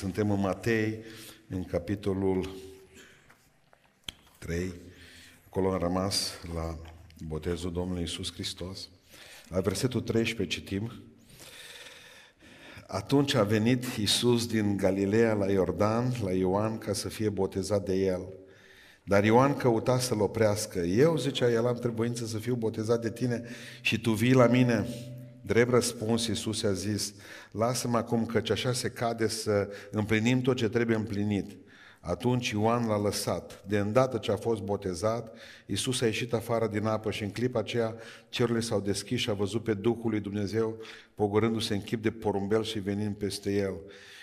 Suntem în Matei, în capitolul 3. Acolo am rămas la botezul Domnului Isus Hristos. La versetul 13 citim. Atunci a venit Isus din Galileea la Iordan, la Ioan, ca să fie botezat de el. Dar Ioan căuta să-l oprească. Eu, zicea el, am trebuință să fiu botezat de tine și tu vii la mine. Drept răspuns, Iisus a zis, lasă-mă acum căci așa se cade să împlinim tot ce trebuie împlinit. Atunci Ioan l-a lăsat. De îndată ce a fost botezat, Iisus a ieșit afară din apă și în clipa aceea cerurile s-au deschis și a văzut pe Duhul lui Dumnezeu pogorându-se în chip de porumbel și venind peste el.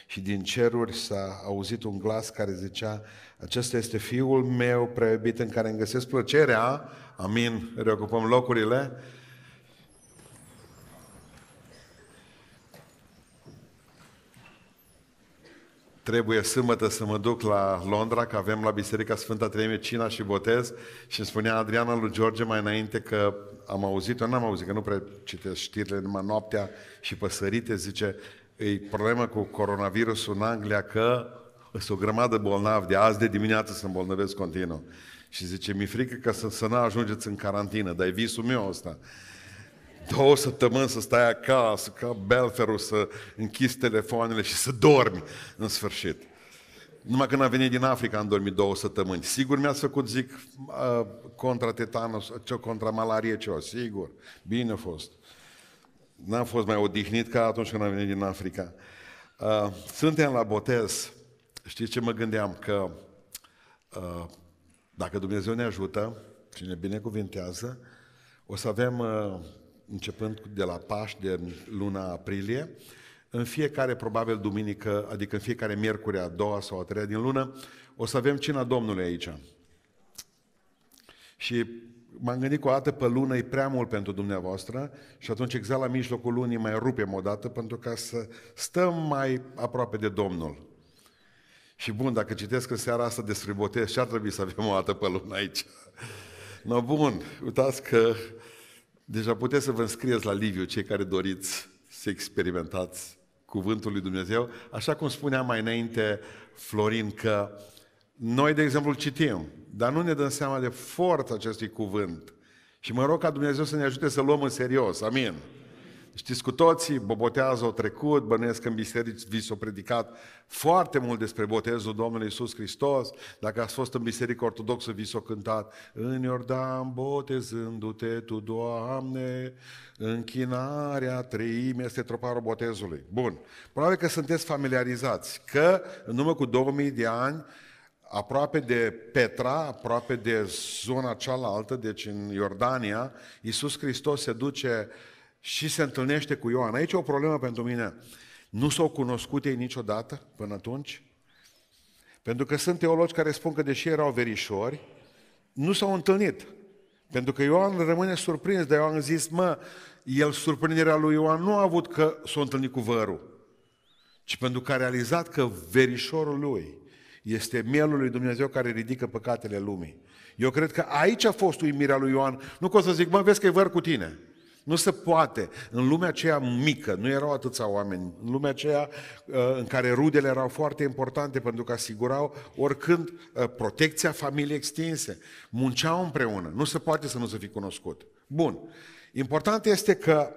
Și din ceruri s-a auzit un glas care zicea, acesta este Fiul meu prea în care îmi găsesc plăcerea, amin, reocupăm locurile, trebuie sâmbătă să mă duc la Londra, că avem la Biserica Sfânta Treime cina și botez și îmi spunea Adriana lui George mai înainte că am auzit, eu n-am auzit, că nu prea citesc știrile, numai noaptea și păsărite, zice, e problemă cu coronavirusul în Anglia că sunt o grămadă bolnavi de azi de dimineață să îmbolnăvesc continuu. Și zice, mi e frică că să, să nu ajungeți în carantină, dar e visul meu ăsta două săptămâni să stai acasă, ca belferul, să închizi telefoanele și să dormi în sfârșit. Numai când am venit din Africa am dormit două săptămâni. Sigur mi a făcut, zic, contra tetanus, contra malarie, ceva, sigur. Bine a fost. N-am fost mai odihnit ca atunci când am venit din Africa. Suntem la botez. Știți ce mă gândeam? Că dacă Dumnezeu ne ajută și ne binecuvintează, o să avem începând de la Paști, de luna aprilie, în fiecare, probabil, duminică, adică în fiecare miercuri a doua sau a treia din lună, o să avem cina Domnului aici. Și m-am gândit că o dată pe lună e prea mult pentru dumneavoastră și atunci exact la mijlocul lunii mai rupem o dată pentru ca să stăm mai aproape de Domnul. Și bun, dacă citesc în seara asta despre botez, și ar trebui să avem o dată pe lună aici. No, bun, uitați că Deja puteți să vă înscrieți la Liviu, cei care doriți să experimentați cuvântul lui Dumnezeu. Așa cum spunea mai înainte Florin că noi, de exemplu, citim, dar nu ne dăm seama de forța acestui cuvânt. Și mă rog ca Dumnezeu să ne ajute să luăm în serios. Amin. Știți cu toții, bobotează o trecut, bănuiesc că în biserici vi s-a predicat foarte mult despre botezul Domnului Isus Hristos. Dacă ați fost în biserică ortodoxă, vi s-a cântat În Iordan botezându-te tu, Doamne, închinarea treime este troparul botezului. Bun, probabil că sunteți familiarizați că în urmă cu 2000 de ani aproape de Petra, aproape de zona cealaltă, deci în Iordania, Iisus Hristos se duce uh, și se întâlnește cu Ioan. Aici e o problemă pentru mine. Nu s-au cunoscut ei niciodată până atunci? Pentru că sunt teologi care spun că deși erau verișori, nu s-au întâlnit. Pentru că Ioan rămâne surprins, dar Ioan a zis, mă, el surprinderea lui Ioan nu a avut că s-a întâlnit cu vărul, ci pentru că a realizat că verișorul lui este mielul lui Dumnezeu care ridică păcatele lumii. Eu cred că aici a fost uimirea lui Ioan. Nu că o să zic, mă, vezi că e văr cu tine. Nu se poate. În lumea aceea mică, nu erau atâția oameni, în lumea aceea uh, în care rudele erau foarte importante pentru că asigurau oricând uh, protecția familiei extinse, munceau împreună. Nu se poate să nu se fi cunoscut. Bun. Important este că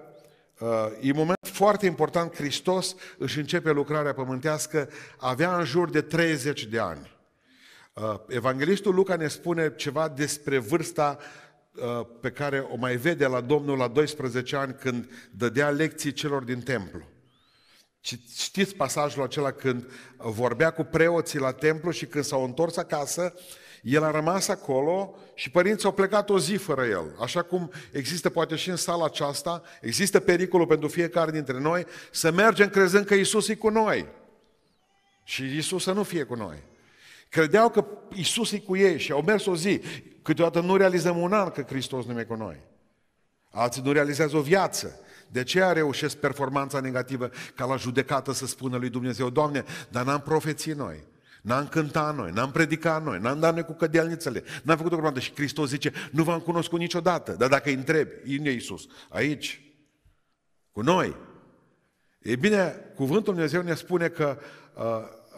uh, e un moment foarte important, Hristos își începe lucrarea pământească, avea în jur de 30 de ani. Evanghelistul Luca ne spune ceva despre vârsta Uh, pe care o mai vede la Domnul la 12 ani când dădea lecții celor din templu. Știți pasajul acela când vorbea cu preoții la templu și când s-au întors acasă, el a rămas acolo și părinții au plecat o zi fără el. Așa cum există poate și în sala aceasta, există pericolul pentru fiecare dintre noi să mergem crezând că Isus e cu noi. Și Isus să nu fie cu noi. Credeau că Isus e cu ei și au mers o zi. Câteodată nu realizăm un an că Hristos nu e cu noi. Alții nu realizează o viață. De ce a reușesc performanța negativă ca la judecată să spună lui Dumnezeu, Doamne, dar n-am profeții noi, n-am cântat noi, n-am predicat noi, n-am dat noi cu cădelnițele, n-am făcut o grămadă. Și Hristos zice, nu v-am cunoscut niciodată. Dar dacă îi întreb, unde e Iisus? Aici, cu noi. E bine, cuvântul Dumnezeu ne spune că uh,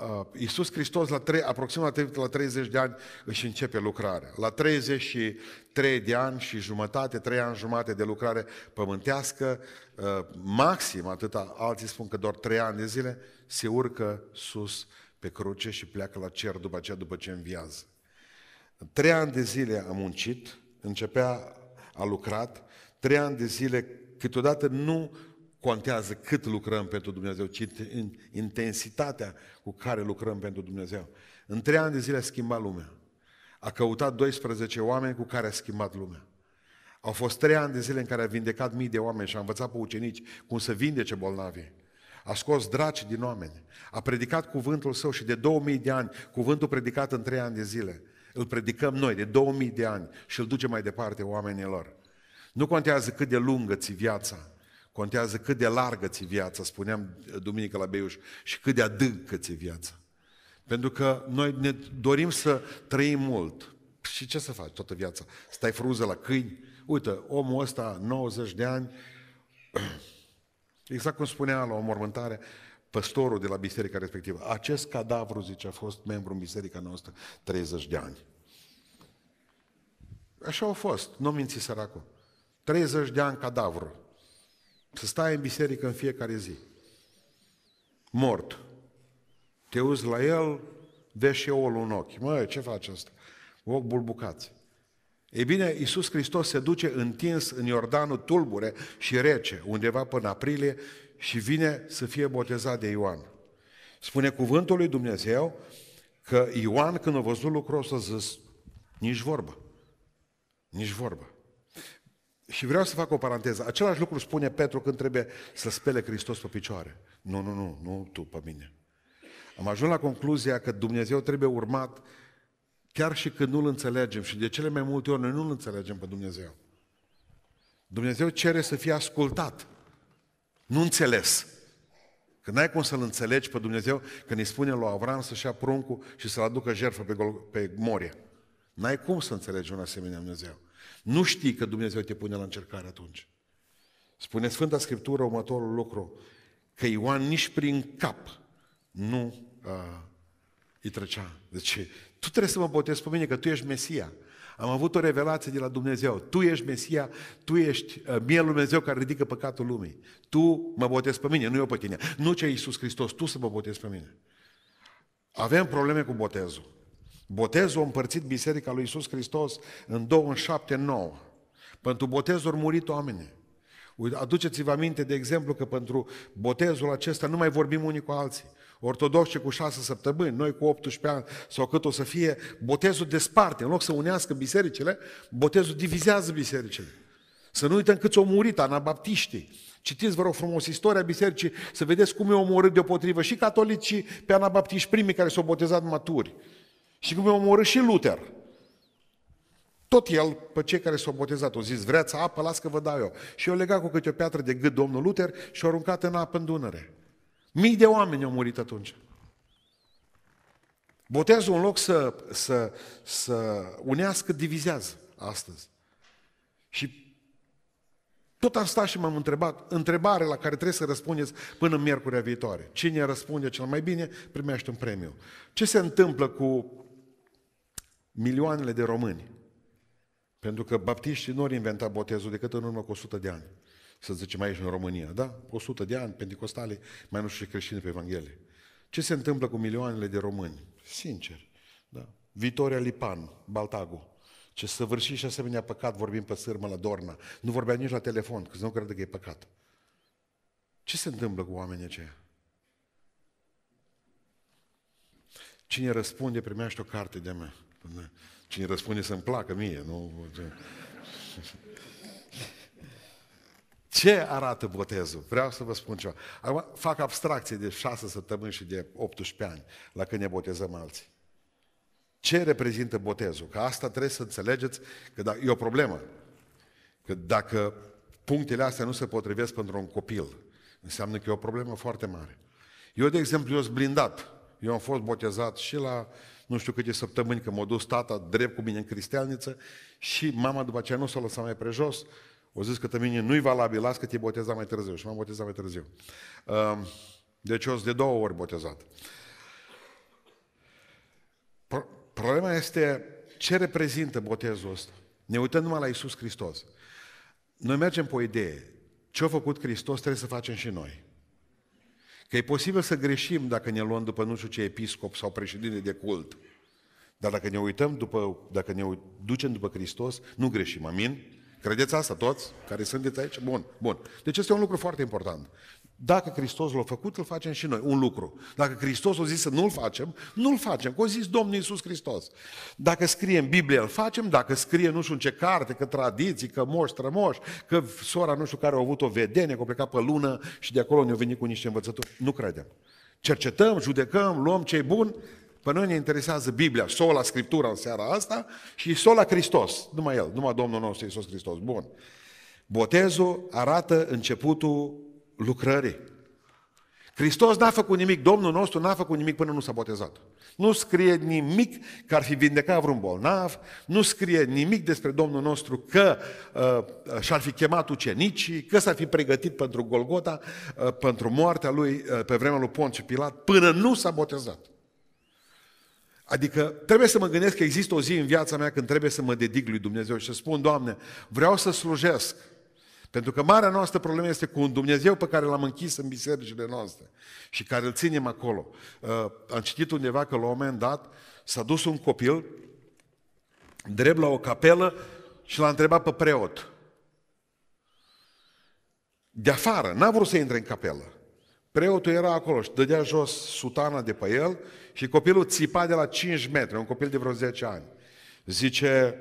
Uh, Iisus Hristos la tre- aproximativ la 30 de ani își începe lucrarea. La 33 de ani și jumătate, 3 ani jumate de lucrare pământească, uh, maxim atâta, alții spun că doar 3 ani de zile, se urcă sus pe cruce și pleacă la cer după aceea, după ce înviază. Trei ani de zile a muncit, începea, a lucrat, trei ani de zile câteodată nu contează cât lucrăm pentru Dumnezeu, ci intensitatea cu care lucrăm pentru Dumnezeu. În trei ani de zile a schimbat lumea. A căutat 12 oameni cu care a schimbat lumea. Au fost trei ani de zile în care a vindecat mii de oameni și a învățat pe ucenici cum să vindece bolnavii. A scos draci din oameni. A predicat cuvântul său și de 2000 de ani, cuvântul predicat în trei ani de zile. Îl predicăm noi de 2000 de ani și îl ducem mai departe oamenilor. Nu contează cât de lungă ți viața, Contează cât de largă ți viața, spuneam eh, duminică la Beiuș, și cât de adâncă ți viața. Pentru că noi ne dorim să trăim mult. Și ce să faci toată viața? Stai frunză la câini? Uite, omul ăsta, 90 de ani, exact cum spunea la o mormântare, păstorul de la biserica respectivă, acest cadavru, zice, a fost membru în biserica noastră 30 de ani. Așa a fost, nu minți săracul. 30 de ani cadavru. Să stai în biserică în fiecare zi. Mort. Te uzi la el, vezi și eu în ochi. Mă, ce faci asta? Ochi bulbucați. Ei bine, Iisus Hristos se duce întins în Iordanul tulbure și rece, undeva până aprilie, și vine să fie botezat de Ioan. Spune cuvântul lui Dumnezeu că Ioan, când a văzut lucrul ăsta, a zis, nici vorbă. Nici vorbă. Și vreau să fac o paranteză. Același lucru spune Petru când trebuie să spele Hristos pe picioare. Nu, nu, nu, nu tu pe mine. Am ajuns la concluzia că Dumnezeu trebuie urmat chiar și când nu-L înțelegem. Și de cele mai multe ori noi nu-L înțelegem pe Dumnezeu. Dumnezeu cere să fie ascultat, nu înțeles. Că n-ai cum să-L înțelegi pe Dumnezeu când îi spune lui Avram să-și ia pruncul și să-L aducă jertfă pe, Gol- pe Morie. N-ai cum să înțelegi un asemenea Dumnezeu. Nu știi că Dumnezeu te pune la încercare atunci. Spune Sfânta Scriptură următorul lucru, că Ioan nici prin cap nu uh, îi trecea. Deci, tu trebuie să mă botezi pe mine, că tu ești Mesia. Am avut o revelație de la Dumnezeu. Tu ești Mesia, tu ești uh, mielul Dumnezeu care ridică păcatul lumii. Tu mă botezi pe mine, nu eu pe tine. Nu ce Iisus Hristos, tu să mă botezi pe mine. Avem probleme cu botezul. Botezul a împărțit Biserica lui Isus Hristos în 2, în 7, 9. Pentru botezul au murit oameni. Aduceți-vă aminte, de exemplu, că pentru botezul acesta nu mai vorbim unii cu alții. Ortodoxe cu șase săptămâni, noi cu 18 ani sau cât o să fie, botezul desparte. În loc să unească bisericile, botezul divizează bisericile. Să nu uităm câți au murit anabaptiștii. Citiți, vă rog frumos, istoria bisericii, să vedeți cum e omorât deopotrivă și catolicii pe anabaptiști primii care s-au botezat maturi. Și cum i-a omorât și Luther. Tot el, pe cei care s-au botezat, au zis, vreați apă, las că vă dau eu. Și o legat cu câte o piatră de gât domnul Luther și o aruncat în apă în Dunăre. Mii de oameni au murit atunci. Botezul, în loc să, să, să unească, divizează astăzi. Și tot am stat și m-am întrebat, întrebare la care trebuie să răspundeți până miercurea viitoare. Cine răspunde cel mai bine, primește un premiu. Ce se întâmplă cu milioanele de români. Pentru că baptiștii nu au inventat botezul decât în urmă cu 100 de ani. Să zicem aici în România, da? 100 de ani, pentecostale, mai nu știu ce creștini pe Evanghelie. Ce se întâmplă cu milioanele de români? Sincer, da? Vitoria Lipan, Baltago, ce săvârșit și asemenea păcat vorbim pe sârmă la Dorna. Nu vorbea nici la telefon, că nu cred că e păcat. Ce se întâmplă cu oamenii aceia? Cine răspunde primește o carte de-a mea. Cine răspunde să-mi placă mie, nu? Ce arată botezul? Vreau să vă spun ceva. Acum fac abstracție de 6 săptămâni și de 18 ani la când ne botezăm alții. Ce reprezintă botezul? Că asta trebuie să înțelegeți că da, e o problemă. Că dacă punctele astea nu se potrivesc pentru un copil, înseamnă că e o problemă foarte mare. Eu, de exemplu, eu sunt blindat. Eu am fost botezat și la nu știu câte săptămâni, că m-a dus tata drept cu mine în cristialniță și mama după aceea nu s-a lăsat mai prejos, o zis că mine nu-i valabil, las că te boteza mai târziu și m-am botezat mai târziu. Deci eu sunt de două ori botezat. Problema este ce reprezintă botezul ăsta. Ne uităm numai la Isus Hristos. Noi mergem pe o idee. Ce a făcut Hristos trebuie să facem și noi. Că e posibil să greșim dacă ne luăm după nu știu ce episcop sau președinte de cult. Dar dacă ne uităm după, dacă ne ducem după Hristos, nu greșim, amin? Credeți asta toți care sunteți aici? Bun, bun. Deci este un lucru foarte important. Dacă Hristos l-a făcut, îl facem și noi. Un lucru. Dacă Hristos a zis să nu-l facem, nu-l facem. Că a zis Domnul Iisus Hristos. Dacă scrie în Biblie, îl facem. Dacă scrie nu știu în ce carte, că tradiții, că moși, trămoși, că sora nu știu care a avut o vedenie, că a plecat pe lună și de acolo ne a venit cu niște învățături. Nu credem. Cercetăm, judecăm, luăm ce e bun. Pe noi ne interesează Biblia, sola Scriptura în seara asta și sola Hristos. Numai El, numai Domnul nostru Iisus Hristos. Bun. Botezul arată începutul lucrării. Hristos n-a făcut nimic, Domnul nostru n-a făcut nimic până nu s-a botezat. Nu scrie nimic că ar fi vindecat vreun bolnav, nu scrie nimic despre Domnul nostru că uh, și-ar fi chemat ucenicii, că s-ar fi pregătit pentru Golgota, uh, pentru moartea lui uh, pe vremea lui Ponce Pilat, până nu s-a botezat. Adică trebuie să mă gândesc că există o zi în viața mea când trebuie să mă dedic lui Dumnezeu și să spun, Doamne, vreau să slujesc, pentru că marea noastră problemă este cu un Dumnezeu pe care l-am închis în bisericile noastre și care îl ținem acolo. Uh, am citit undeva că la un moment dat s-a dus un copil drept la o capelă și l-a întrebat pe preot. De afară, n-a vrut să intre în capelă. Preotul era acolo și dădea jos sutana de pe el și copilul țipa de la 5 metri, un copil de vreo 10 ani. Zice,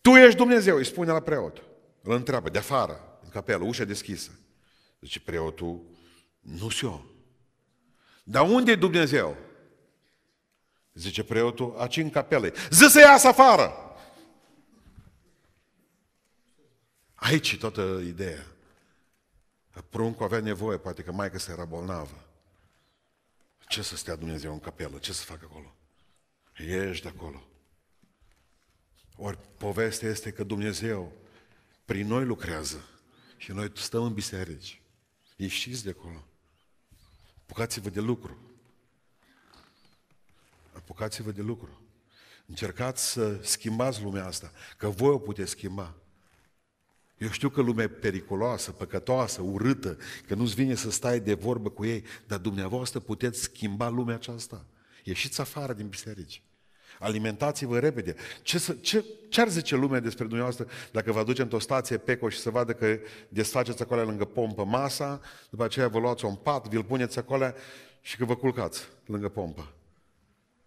tu ești Dumnezeu, îi spune la preot îl întreabă de afară, în capelă, ușa deschisă. Zice preotul, nu știu eu. Dar unde e Dumnezeu? Zice preotul, aci în capelă. Zi să iasă afară! Aici e toată ideea. Pruncul avea nevoie, poate că maica se era bolnavă. Ce să stea Dumnezeu în capelă? Ce să facă acolo? Ești acolo. Ori povestea este că Dumnezeu prin noi lucrează. Și noi stăm în biserici. Ieșiți de acolo. Apucați-vă de lucru. Apucați-vă de lucru. Încercați să schimbați lumea asta, că voi o puteți schimba. Eu știu că lumea e periculoasă, păcătoasă, urâtă, că nu-ți vine să stai de vorbă cu ei, dar dumneavoastră puteți schimba lumea aceasta. Ieșiți afară din biserici. Alimentați-vă repede. Ce, să, ce, ce ar zice lumea despre dumneavoastră dacă vă aduce într-o stație peco și să vadă că desfaceți acolo lângă pompă masa, după aceea vă luați un pat, vi-l puneți acolo și că vă culcați lângă pompă.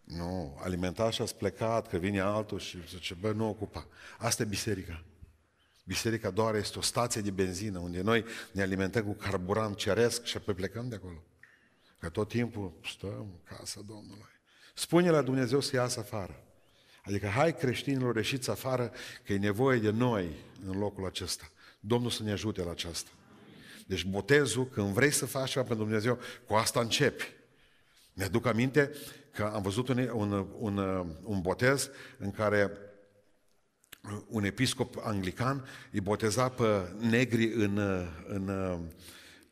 Nu, alimentați și ați plecat, că vine altul și zice, bă, nu ocupa. Asta e biserica. Biserica doar este o stație de benzină unde noi ne alimentăm cu carburant ceresc și apoi plecăm de acolo. Că tot timpul stăm în casa Domnului. Spune la Dumnezeu să iasă afară. Adică, hai creștinilor, ieșiți afară, că e nevoie de noi în locul acesta. Domnul să ne ajute la aceasta. Deci botezul, când vrei să faci ceva pentru Dumnezeu, cu asta începi. Mi-aduc aminte că am văzut un, un, un, un botez în care un episcop anglican îi boteza pe negri în, în, în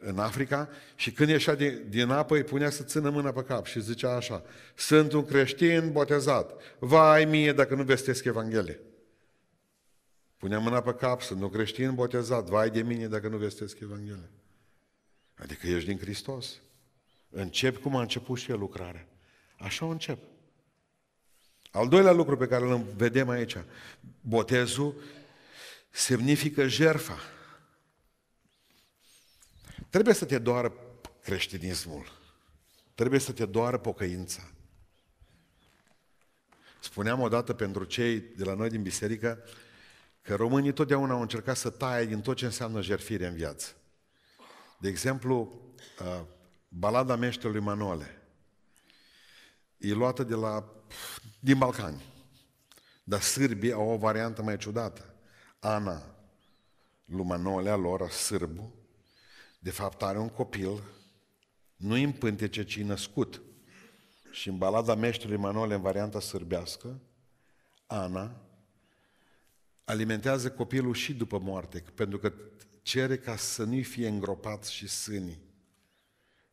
în Africa și când ieșea din, din apă îi punea să țină mâna pe cap și zicea așa, sunt un creștin botezat, vai mie dacă nu vestesc Evanghelie. Punea mâna pe cap, sunt un creștin botezat, vai de mine dacă nu vestesc Evanghelie. Adică ești din Hristos. Încep cum a început și el lucrarea. Așa o încep. Al doilea lucru pe care îl vedem aici, botezul semnifică jerfa. Trebuie să te doară creștinismul. Trebuie să te doară pocăința. Spuneam odată pentru cei de la noi din biserică că românii totdeauna au încercat să taie din tot ce înseamnă jerfire în viață. De exemplu, uh, balada meșterului Manole e luată de la, din Balcani. Dar sârbii au o variantă mai ciudată. Ana, lui Manolea lor, sârbu, de fapt, are un copil, nu în pântece, ci născut. Și în balada meșterului Manole, în varianta sârbească, Ana alimentează copilul și după moarte, pentru că cere ca să nu-i fie îngropat și sânii.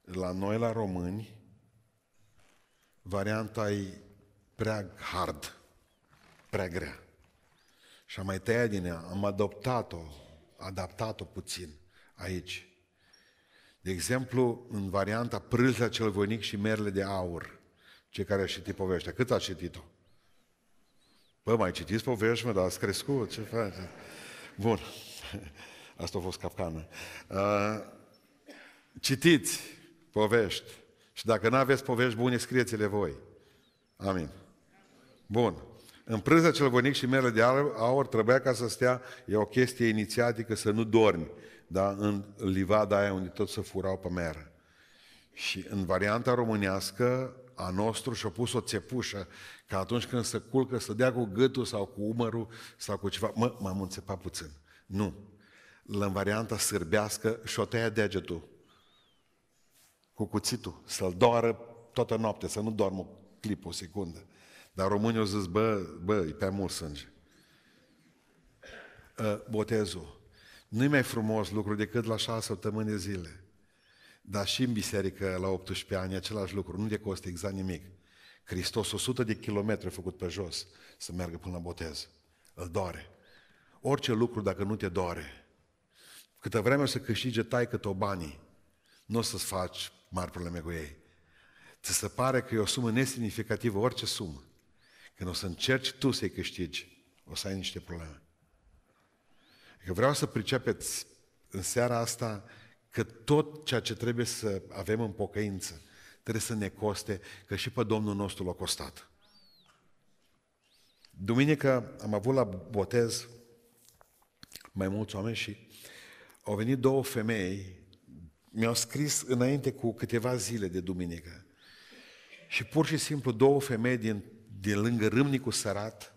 La noi, la români, varianta e prea hard, prea grea. Și am mai tăiat din ea, am adoptat-o, adaptat-o puțin aici. De exemplu, în varianta prâzea cel voinic și Merle de Aur, cei care au citit povestea. Cât a citit-o? Bă, mai citiți povești, mă, dar ați crescut, ce faceți? Bun, asta a fost capcană. citiți povești și dacă nu aveți povești bune, scrieți-le voi. Amin. Bun. În prânză cel vonic și merele de aur trebuia ca să stea, e o chestie inițiatică, să nu dormi da? în livada aia unde tot se furau pe meră. Și în varianta românească, a nostru și-a pus o țepușă, ca atunci când se culcă să dea cu gâtul sau cu umărul sau cu ceva. Mă, m-am înțepat puțin. Nu. În varianta sârbească și-o tăia degetul cu cuțitul, să-l doară toată noaptea, să nu doarmă clip, o secundă. Dar românii au zis, bă, bă, e prea mult sânge. Ă, botezul nu-i mai frumos lucru decât la șase săptămâni de zile. Dar și în biserică la 18 ani același lucru, nu de costă exact nimic. Hristos 100 de kilometri a făcut pe jos să meargă până la botez. Îl doare. Orice lucru dacă nu te doare, câtă vreme o să câștige tai cât o banii, nu o să-ți faci mari probleme cu ei. Ți se pare că e o sumă nesignificativă, orice sumă. Când o să încerci tu să-i câștigi, o să ai niște probleme. Că vreau să pricepeți în seara asta că tot ceea ce trebuie să avem în pocăință trebuie să ne coste, că și pe Domnul nostru l-a costat. Duminică am avut la botez mai mulți oameni și au venit două femei, mi-au scris înainte cu câteva zile de duminică. Și pur și simplu două femei din, de lângă Râmnicu Sărat,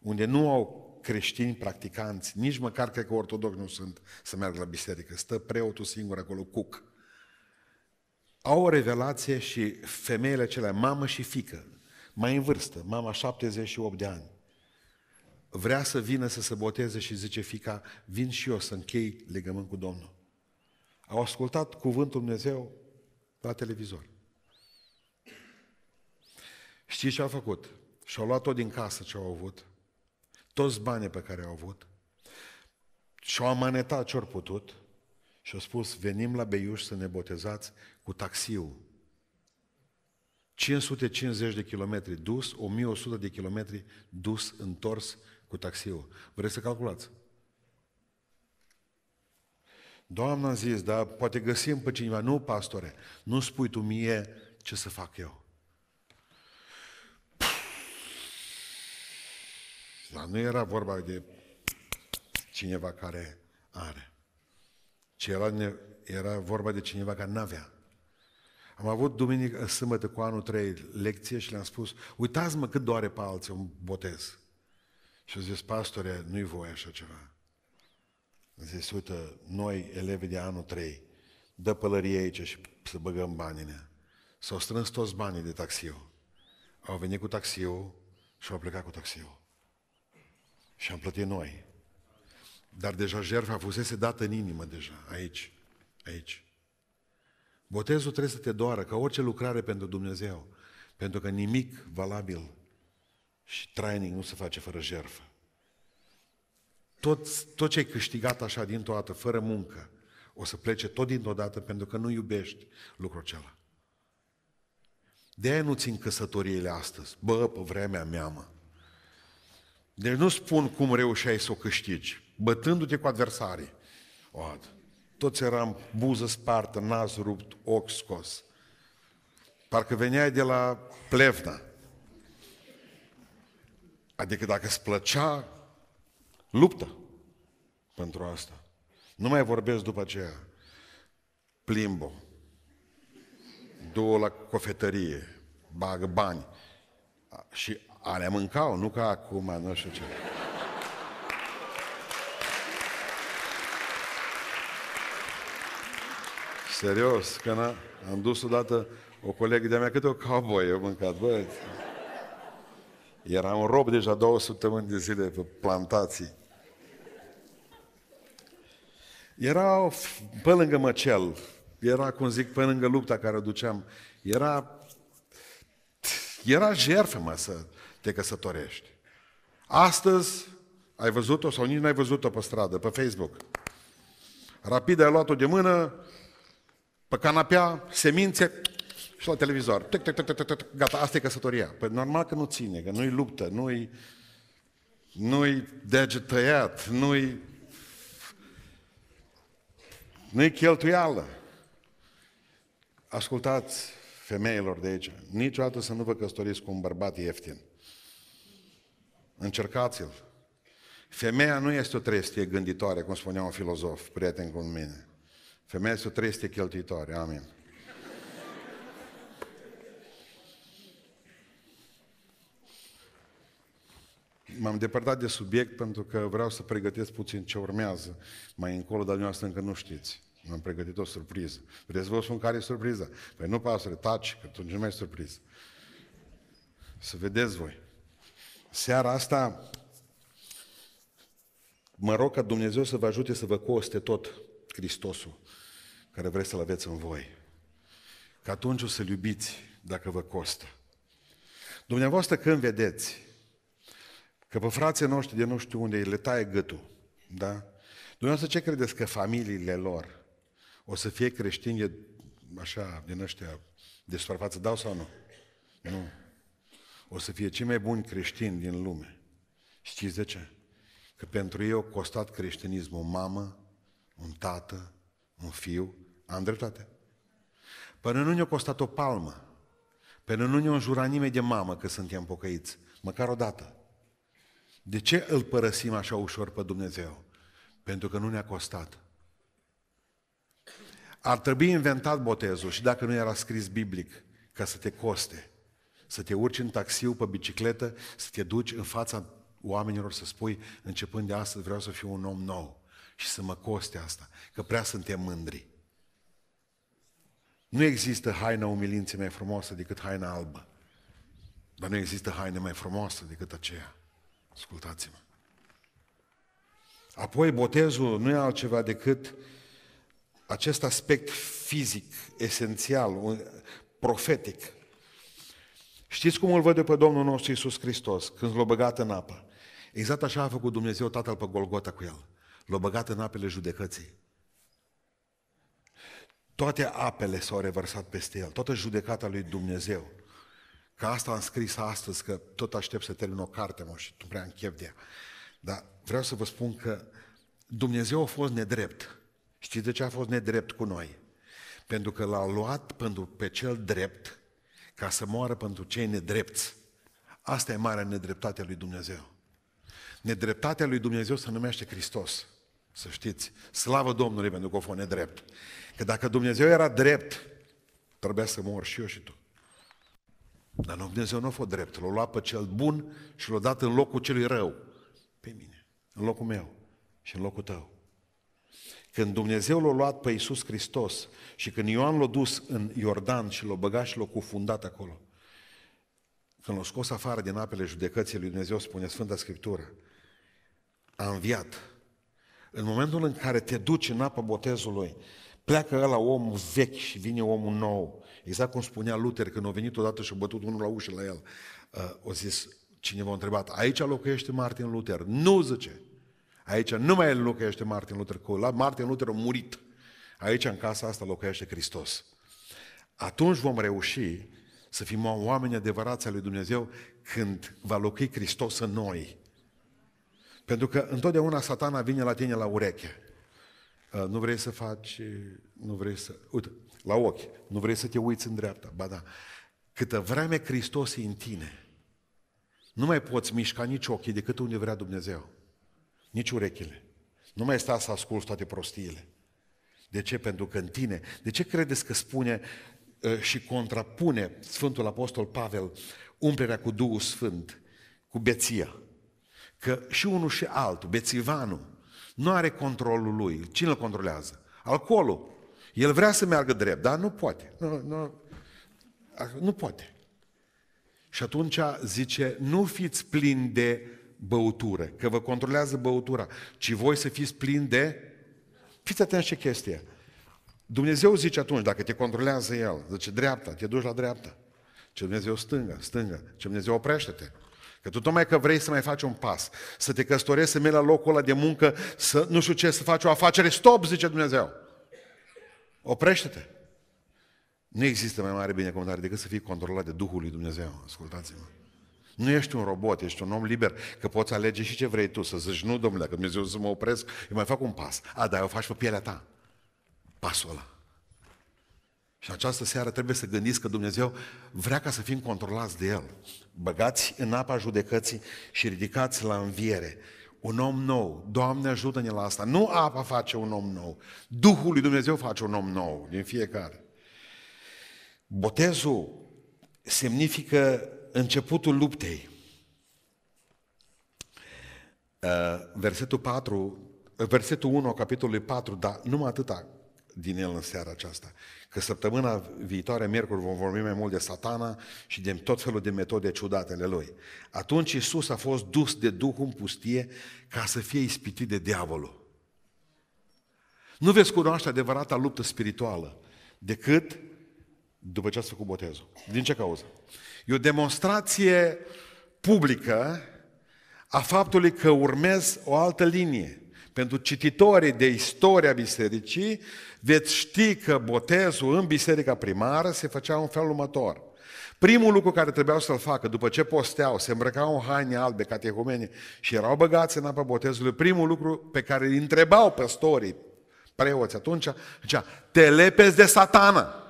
unde nu au creștini practicanți, nici măcar cred că ortodox nu sunt să meargă la biserică, stă preotul singur acolo, cuc. Au o revelație și femeile cele, mamă și fică, mai în vârstă, mama 78 de ani, vrea să vină să se boteze și zice fica, vin și eu să închei legământ cu Domnul. Au ascultat cuvântul Dumnezeu la televizor. Știți ce a făcut? Și-au luat tot din casă ce au avut toți banii pe care au avut și-au amanetat ce-au putut și-au spus, venim la Beiuș să ne botezați cu taxiul. 550 de kilometri dus, 1100 de kilometri dus, întors cu taxiul. Vreți să calculați? Doamna a zis, da, poate găsim pe cineva. Nu, pastore, nu spui tu mie ce să fac eu. Dar nu era vorba de cineva care are, ci era, era vorba de cineva care n-avea. Am avut duminică, sâmbătă cu anul 3 lecție și le-am spus, uitați-mă cât doare pe alții un botez. Și au zis, pastore, nu-i voi așa ceva. Am zis, uite, noi, elevi de anul 3, dă pălărie aici și să băgăm banii ne. S-au strâns toți banii de taxiu. Au venit cu taxiul și au plecat cu taxiul. Și am plătit noi. Dar deja jertfa fusese dată în inimă deja, aici, aici. Botezul trebuie să te doară, ca orice lucrare pentru Dumnezeu. Pentru că nimic valabil și training nu se face fără jertfă. Tot, tot ce ai câștigat așa din toată fără muncă, o să plece tot dintr-o dată pentru că nu iubești lucrul acela. De aia nu țin căsătoriile astăzi. Bă, pe vremea mea, mă. Deci nu spun cum reușeai să o câștigi, bătându-te cu adversarii. O, toți eram buză spartă, nas rupt, ochi scos. Parcă veneai de la plevna. Adică dacă îți plăcea, luptă pentru asta. Nu mai vorbesc după aceea. Plimbo. Două la cofetărie, bagă bani. Și Alea mâncau, nu ca acum, nu știu ce. Serios, că na, am dus odată o colegă de-a mea, câte o cowboy eu mâncat, bă. Era un rob deja două săptămâni de zile pe plantații. Era pe lângă măcel, era, cum zic, pe lângă lupta care o duceam, era, era jertfă, mă, să, te căsătorești. Astăzi, ai văzut-o sau nici n-ai văzut-o pe stradă, pe Facebook. Rapid ai luat-o de mână, pe canapea, semințe și la televizor. Tic, tic, tic, tic, tic, gata, asta e căsătoria. Păi normal că nu ține, că nu-i luptă, nu-i, nu-i deget tăiat, nu-i, nu-i cheltuială. Ascultați femeilor de aici, niciodată să nu vă căsătoriți cu un bărbat ieftin. Încercați-l. Femeia nu este o trestie gânditoare, cum spunea un filozof, prieten cu mine. Femeia este o trestie cheltuitoare, amin. M-am depărtat de subiect pentru că vreau să pregătesc puțin ce urmează mai încolo, dar dumneavoastră încă nu știți. M-am pregătit o surpriză. Vreți să vă spun care e surpriza? Păi nu, pasăre, taci, că atunci nu mai e surpriză. Să vedeți voi. Seara asta mă rog ca Dumnezeu să vă ajute să vă coste tot Hristosul care vreți să-L aveți în voi. Că atunci o să-L iubiți dacă vă costă. Dumneavoastră când vedeți că pe frații noștri de nu știu unde le taie gâtul, da? Dumneavoastră ce credeți că familiile lor o să fie creștini așa din ăștia de suprafață, dau sau nu? Nu o să fie cei mai buni creștini din lume. Știți de ce? Că pentru ei au costat creștinismul o mamă, un tată, un fiu. Am dreptate. Până nu ne-a costat o palmă, până nu ne-a înjurat nimeni de mamă că suntem pocăiți, măcar o dată. De ce îl părăsim așa ușor pe Dumnezeu? Pentru că nu ne-a costat. Ar trebui inventat botezul și dacă nu era scris biblic, ca să te coste să te urci în taxiu, pe bicicletă, să te duci în fața oamenilor să spui, începând de astăzi vreau să fiu un om nou și să mă coste asta, că prea suntem mândri. Nu există haina umilinței mai frumoasă decât haina albă. Dar nu există haină mai frumoasă decât aceea. Ascultați-mă. Apoi botezul nu e altceva decât acest aspect fizic, esențial, profetic, Știți cum îl văd eu pe Domnul nostru Iisus Hristos când l-a băgat în apă? Exact așa a făcut Dumnezeu Tatăl pe Golgota cu el. L-a băgat în apele judecății. Toate apele s-au revărsat peste el, toată judecata lui Dumnezeu. Ca asta am scris astăzi, că tot aștept să termin o carte, mă, și tu prea închep de ea. Dar vreau să vă spun că Dumnezeu a fost nedrept. Știți de ce a fost nedrept cu noi? Pentru că l-a luat pentru pe cel drept ca să moară pentru cei nedrepți. Asta e marea nedreptate a lui Dumnezeu. Nedreptatea lui Dumnezeu se numește Hristos. Să știți, slavă Domnului pentru că o fost nedrept. Că dacă Dumnezeu era drept, trebuia să mor și eu și tu. Dar nu, Dumnezeu nu a fost drept. L-a luat pe cel bun și l-a dat în locul celui rău. Pe mine, în locul meu și în locul tău. Când Dumnezeu l-a luat pe Iisus Hristos și când Ioan l-a dus în Iordan și l-a băgat și l-a cufundat acolo, când l-a scos afară din apele judecății lui Dumnezeu, spune Sfânta Scriptură, a înviat. În momentul în care te duci în apă botezului, pleacă ăla om vechi și vine omul nou. Exact cum spunea Luther când a venit odată și a bătut unul la ușă la el. O uh, zis, cineva a întrebat, aici locuiește Martin Luther? Nu, zice, Aici nu mai locuiește Martin Luther la Martin Luther a murit. Aici, în casa asta, locuiește Hristos. Atunci vom reuși să fim oameni adevărați al lui Dumnezeu când va locui Hristos în noi. Pentru că întotdeauna satana vine la tine la ureche. Uh, nu vrei să faci, nu vrei să... Uite, la ochi, nu vrei să te uiți în dreapta. Ba da, câtă vreme Hristos e în tine, nu mai poți mișca nici ochii decât unde vrea Dumnezeu nici urechile. Nu mai sta să asculți toate prostiile. De ce? Pentru că în tine. De ce credeți că spune ă, și contrapune Sfântul Apostol Pavel umplerea cu Duhul Sfânt, cu beția? Că și unul și altul, bețivanul, nu are controlul lui. Cine îl controlează? Alcoolul. El vrea să meargă drept, dar nu poate. Nu, nu, nu poate. Și atunci zice, nu fiți plini de băutură, că vă controlează băutura, ci voi să fiți plini de... Fiți atenți ce chestie. Dumnezeu zice atunci, dacă te controlează El, zice dreapta, te duci la dreapta. Ce Dumnezeu stânga, stânga. Ce Dumnezeu oprește-te. Că tu tocmai că vrei să mai faci un pas, să te căsătorești, să mergi la locul ăla de muncă, să nu știu ce, să faci o afacere, stop, zice Dumnezeu. Oprește-te. Nu există mai mare binecuvântare decât să fii controlat de Duhul lui Dumnezeu. Ascultați-mă. Nu ești un robot, ești un om liber, că poți alege și ce vrei tu, să zici, nu, domnule, că Dumnezeu să mă opresc, îi mai fac un pas. A, dar o faci pe pielea ta. Pasul ăla. Și această seară trebuie să gândiți că Dumnezeu vrea ca să fim controlați de El. Băgați în apa judecății și ridicați la înviere. Un om nou, Doamne ajută-ne la asta. Nu apa face un om nou, Duhul lui Dumnezeu face un om nou din fiecare. Botezul semnifică începutul luptei. Uh, versetul 4, uh, versetul 1 capitolului 4, dar numai atâta din el în seara aceasta. Că săptămâna viitoare, miercuri, vom vorbi mai mult de satana și de tot felul de metode ciudatele lui. Atunci Isus a fost dus de Duhul în pustie ca să fie ispitit de diavolul. Nu veți cunoaște adevărata luptă spirituală decât după ce ați făcut botezul. Din ce cauză? E o demonstrație publică a faptului că urmez o altă linie. Pentru cititorii de istoria bisericii, veți ști că botezul în biserica primară se făcea în felul următor. Primul lucru care trebuiau să-l facă, după ce posteau, se îmbrăcau în haine albe, catehumene, și erau băgați în apa botezului, primul lucru pe care îl întrebau păstorii, preoți atunci, zicea, te lepezi de satană.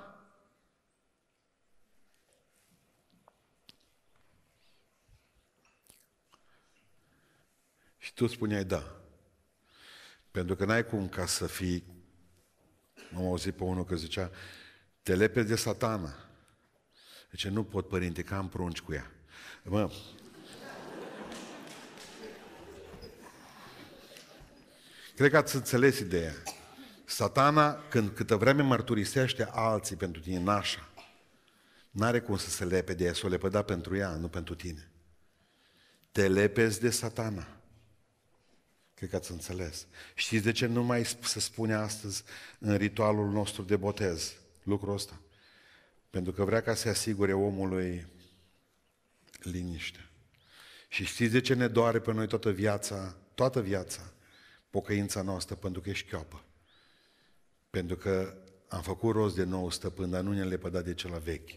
Și tu spuneai da. Pentru că n-ai cum ca să fii, am auzit pe unul că zicea, te lepe de satana. Deci nu pot, părinte, că am prunci cu ea. Mă, Cred că ați înțeles ideea. Satana, când câtă vreme mărturisește alții pentru tine, nașa, n-are cum să se lepe de ea, să o lepăda pentru ea, nu pentru tine. Te lepezi de satana. Cred că ați înțeles. Știți de ce nu mai se spune astăzi în ritualul nostru de botez lucrul ăsta? Pentru că vrea ca să asigure omului liniște. Și știți de ce ne doare pe noi toată viața, toată viața, pocăința noastră? Pentru că ești șchioapă. Pentru că am făcut rost de nou stăpân, dar nu ne-am lepădat de cel vechi.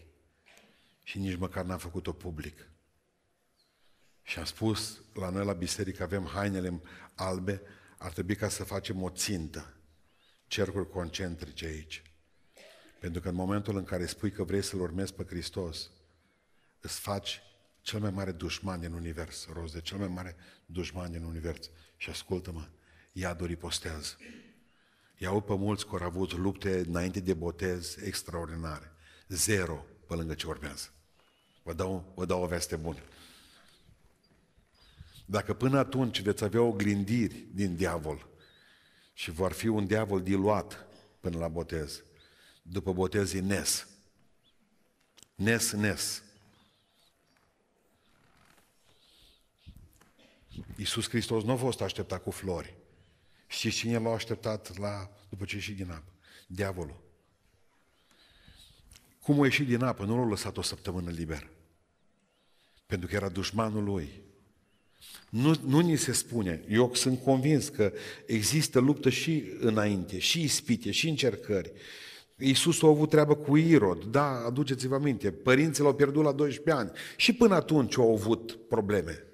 Și nici măcar n-am făcut-o public. Și am spus, la noi la biserică avem hainele albe, ar trebui ca să facem o țintă, cercuri concentrice aici. Pentru că în momentul în care spui că vrei să-L urmezi pe Hristos, îți faci cel mai mare dușman din univers, roz de cel mai mare dușman din univers. Și ascultă-mă, iadul ripostează. Iau pe mulți care au avut lupte înainte de botez extraordinare. Zero pe lângă ce urmează. Vă dau, vă dau o veste bună. Dacă până atunci veți avea oglindiri din diavol și vor fi un diavol diluat până la botez, după botez e nes. Nes, nes. Iisus Hristos nu a fost așteptat cu flori. Și cine l-a așteptat la, după ce ieși din apă? Diavolul. Cum a ieșit din apă? Nu l-a lăsat o săptămână liber. Pentru că era dușmanul lui. Nu, nu ni se spune. Eu sunt convins că există luptă și înainte, și ispite, și încercări. Iisus a avut treabă cu Irod, da, aduceți-vă aminte, părinții l-au pierdut la 12 ani și până atunci au avut probleme.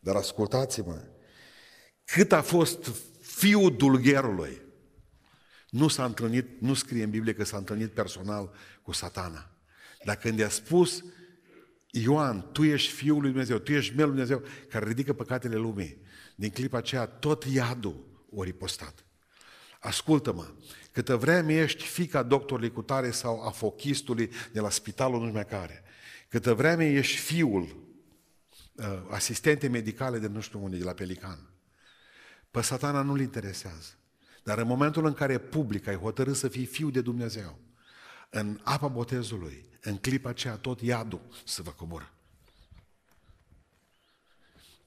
Dar ascultați-mă, cât a fost fiul dulgherului, nu s-a întâlnit, nu scrie în Biblie că s-a întâlnit personal cu satana. Dar când i-a spus Ioan, tu ești Fiul lui Dumnezeu, tu ești Mielul lui Dumnezeu, care ridică păcatele lumii. Din clipa aceea, tot iadul o ripostat. Ascultă-mă, câtă vreme ești fica doctorului cu tare sau a fochistului de la spitalul nu știu care, câtă vreme ești fiul uh, asistente medicale de nu știu unde, de la Pelican, pe satana nu-l interesează. Dar în momentul în care public ai hotărât să fii fiul de Dumnezeu, în apa botezului, în clipa aceea tot iadul să vă coboră.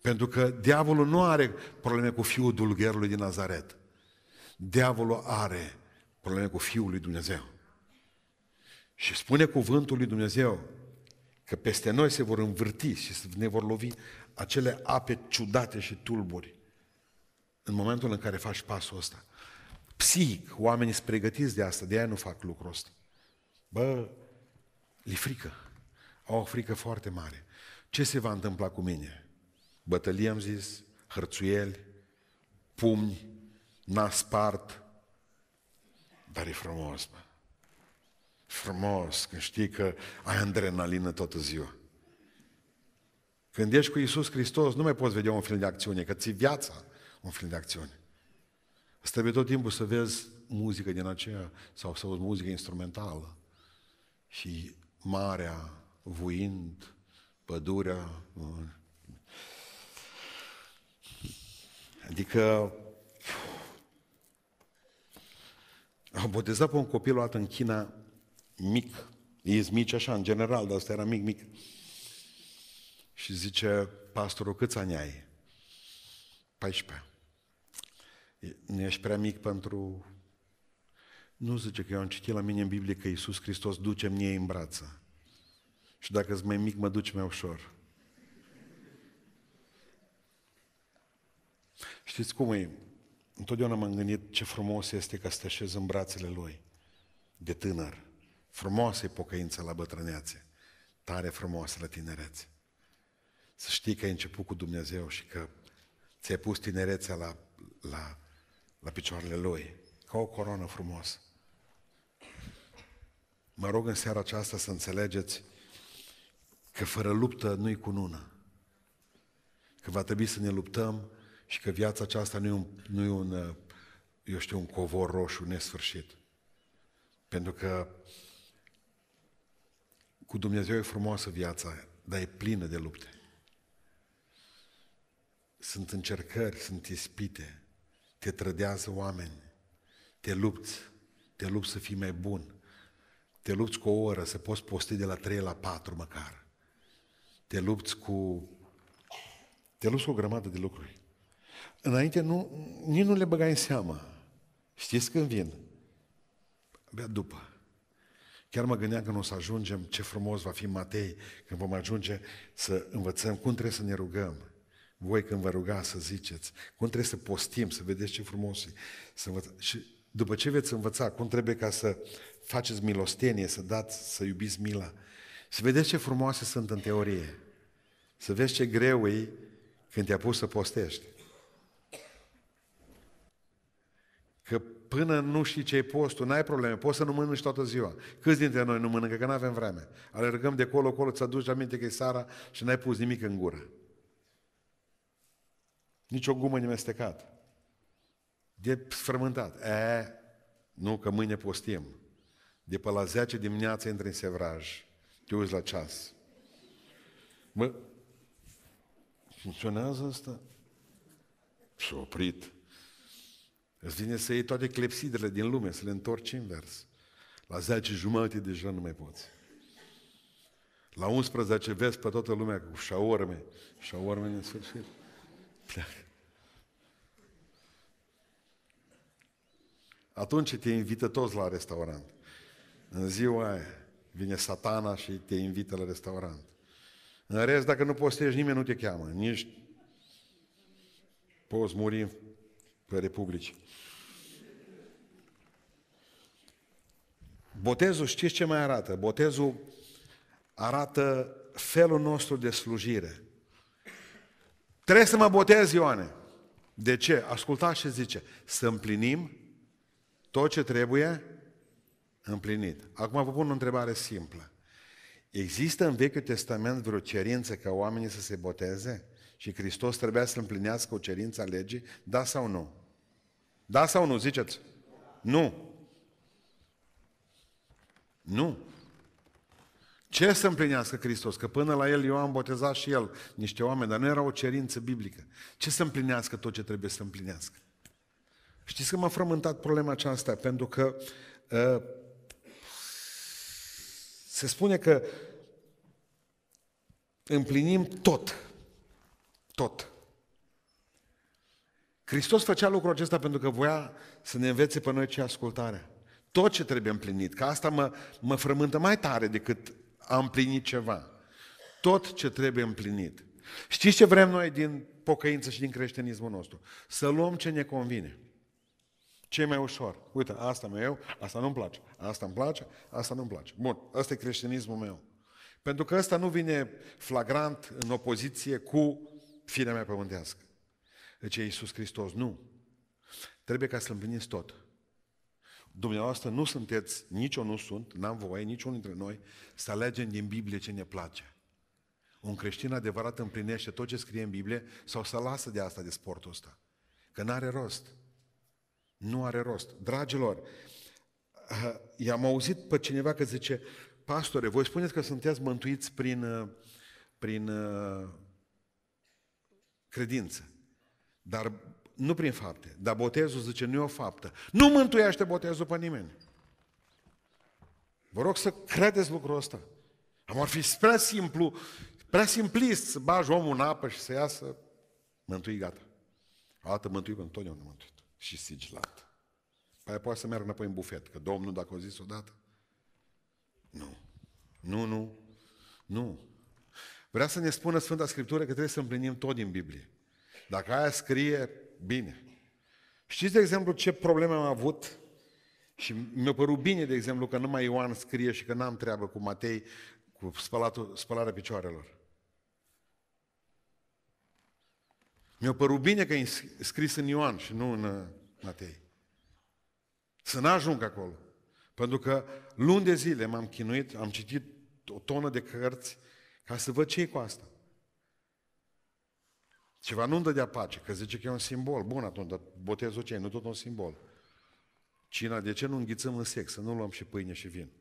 Pentru că diavolul nu are probleme cu fiul dulgherului din Nazaret. Diavolul are probleme cu fiul lui Dumnezeu. Și spune cuvântul lui Dumnezeu că peste noi se vor învârti și ne vor lovi acele ape ciudate și tulburi în momentul în care faci pasul ăsta. Psihic, oamenii sunt pregătiți de asta, de aia nu fac lucrul ăsta. Bă, li frică. Au o frică foarte mare. Ce se va întâmpla cu mine? Bătălie, am zis, hărțuieli, pumni, nas spart, dar e frumos, bă. Frumos, când știi că ai adrenalină toată ziua. Când ești cu Iisus Hristos, nu mai poți vedea un film de acțiune, că ți viața un film de acțiune. Îți trebuie tot timpul să vezi muzică din aceea sau să auzi muzică instrumentală și marea vuind, pădurea. Adică a botezat pe un copil luat în China mic, E mic așa în general, dar asta era mic, mic. Și zice, pastorul, câți ani ai? 14. Nu ești prea mic pentru nu zice că eu am citit la mine în Biblie că Iisus Hristos duce mie în brață. Și dacă sunt mai mic, mă duci mai ușor. Știți cum e? Întotdeauna m-am gândit ce frumos este că să te în brațele Lui, de tânăr. Frumoasă e pocăința la bătrânețe, tare frumoasă la tinerețe. Să știi că ai început cu Dumnezeu și că ți-ai pus tinerețea la, la, la picioarele Lui, ca o coroană frumoasă. Mă rog în seara aceasta să înțelegeți că fără luptă nu-i cunună. Că va trebui să ne luptăm și că viața aceasta nu e un, nu e un eu știu, un covor roșu nesfârșit. Pentru că cu Dumnezeu e frumoasă viața, dar e plină de lupte. Sunt încercări, sunt ispite, te trădează oameni, te lupți, te lupți să fii mai bun, te lupți cu o oră să poți posti de la 3 la 4 măcar. Te lupți cu... Te lupți cu o grămadă de lucruri. Înainte nu, nici nu le băgai în seamă. Știți când vin? Abia după. Chiar mă gândeam că nu o să ajungem, ce frumos va fi Matei, când vom ajunge să învățăm cum trebuie să ne rugăm. Voi când vă rugați să ziceți, cum trebuie să postim, să vedeți ce frumos e. Să Și după ce veți învăța, cum trebuie ca să faceți milostenie, să dați, să iubiți mila. Să vedeți ce frumoase sunt în teorie. Să vezi ce greu e când te-a pus să postești. Că până nu știi ce i postul, n-ai probleme, poți să nu mănânci toată ziua. Câți dintre noi nu mănâncă, că nu avem vreme. Alergăm de colo-colo, ți aduci aminte că e sara și n-ai pus nimic în gură. Nici o gumă nemestecată. De frământat. E, nu, că mâine postim. De pe la 10 dimineața intri în sevraj. Te uiți la ceas. Mă, funcționează asta? Și oprit. Îți vine să iei toate clepsidrele din lume, să le întorci invers. La 10 jumate deja nu mai poți. La 11 vezi pe toată lumea cu șaorme. Șaorme în sfârșit. Pleacă. Atunci te invită toți la restaurant. În ziua aia vine satana și te invită la restaurant. În rest, dacă nu postești, nimeni nu te cheamă. Nici poți muri pe republici. Botezul, știți ce mai arată? Botezul arată felul nostru de slujire. Trebuie să mă botez, Ioane. De ce? Ascultați ce zice. Să împlinim tot ce trebuie Împlinit. Acum vă pun o întrebare simplă. Există în Vechiul Testament vreo cerință ca oamenii să se boteze? Și Hristos trebuia să împlinească o cerință a legii? Da sau nu? Da sau nu? Ziceți. Nu. Nu. Ce să împlinească Hristos? Că până la el eu am botezat și el niște oameni, dar nu era o cerință biblică. Ce să împlinească tot ce trebuie să împlinească? Știți că m-a frământat problema aceasta, pentru că uh, se spune că împlinim tot. Tot. Hristos făcea lucrul acesta pentru că voia să ne învețe pe noi ce ascultarea. Tot ce trebuie împlinit, că asta mă, mă frământă mai tare decât a împlinit ceva. Tot ce trebuie împlinit. Știți ce vrem noi din pocăință și din creștinismul nostru? Să luăm ce ne convine. Ce mai ușor? Uite, asta meu, eu, asta nu-mi place, asta îmi place, asta nu-mi place. Bun, ăsta e creștinismul meu. Pentru că ăsta nu vine flagrant în opoziție cu firea mea pământească. Deci e Iisus Hristos, nu. Trebuie ca să-L împliniți tot. Dumneavoastră nu sunteți, nici eu nu sunt, n-am voie, niciunul dintre noi, să alegem din Biblie ce ne place. Un creștin adevărat împlinește tot ce scrie în Biblie sau să lasă de asta, de sportul ăsta. Că n-are rost. Nu are rost. Dragilor, eh, i-am auzit pe cineva că zice, pastore, voi spuneți că sunteți mântuiți prin, eh, prin eh, credință, dar nu prin fapte. Dar botezul, zice, nu e o faptă. Nu mântuiește botezul pe nimeni. Vă rog să credeți lucrul ăsta. Am ar fi prea simplu, prea simplist să bagi omul în apă și să iasă mântuit, gata. O dată mântuit, întotdeauna mântuit și sigilat. Pe păi aia poate să meargă înapoi în bufet, că Domnul, dacă o zis odată, nu. Nu, nu, nu. Vrea să ne spună Sfânta Scriptură că trebuie să împlinim tot din Biblie. Dacă aia scrie, bine. Știți, de exemplu, ce probleme am avut? Și mi-a părut bine, de exemplu, că numai Ioan scrie și că n-am treabă cu Matei, cu spălatul, spălarea picioarelor. Mi-a părut bine că e scris în Ioan și nu în uh, Matei. Să n-ajung acolo. Pentru că luni de zile m-am chinuit, am citit o tonă de cărți ca să văd ce e cu asta. Ceva nu-mi dădea pace, că zice că e un simbol. Bun atunci, dar botezul ce e? Nu tot un simbol. Cina, de ce nu înghițăm în sex, să nu luăm și pâine și vin?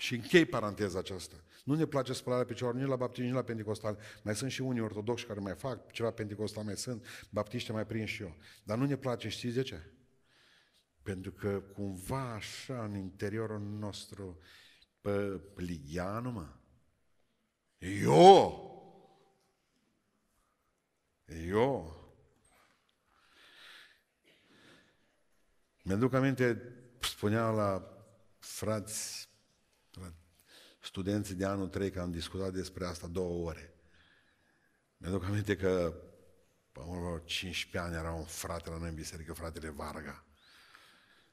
Și închei paranteza aceasta. Nu ne place spălarea picioarelor nici la baptiști, nici la pentecostali. Mai sunt și unii ortodoxi care mai fac, ceva pentecostal mai sunt, baptiști mai prin și eu. Dar nu ne place, știți de ce? Pentru că cumva așa în interiorul nostru, pe Ligianu, mă, eu, eu, mi-aduc aminte, spunea la frați studenții de anul 3, că am discutat despre asta două ore. Mi-aduc aminte că pe urmă 15 ani era un frate la noi în biserică, fratele Varga.